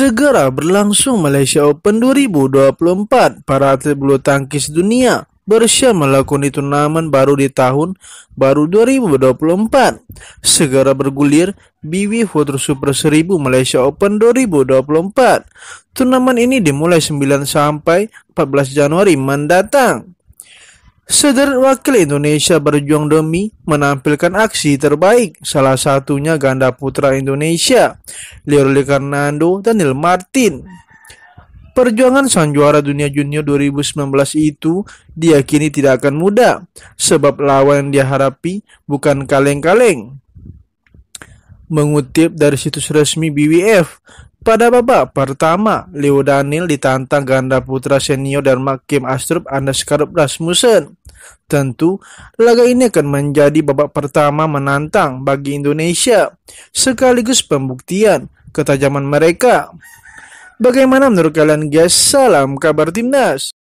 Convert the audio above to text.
Segera berlangsung Malaysia Open 2024. Para atlet bulu tangkis dunia bersiap melakoni turnamen baru di tahun baru 2024. Segera bergulir BW Futur Super 1000 Malaysia Open 2024. Turnamen ini dimulai 9 sampai 14 Januari mendatang. Seder wakil Indonesia berjuang demi menampilkan aksi terbaik, salah satunya ganda putra Indonesia, Lirli Fernando dan Neil Martin. Perjuangan sang juara dunia junior 2019 itu diyakini tidak akan mudah, sebab lawan yang diharapi bukan kaleng-kaleng. Mengutip dari situs resmi BWF, pada babak pertama, Leo Daniel ditantang ganda putra senior dan makim Astrup Anders Rasmussen. Tentu, laga ini akan menjadi babak pertama menantang bagi Indonesia, sekaligus pembuktian ketajaman mereka. Bagaimana menurut kalian guys? Salam kabar timnas.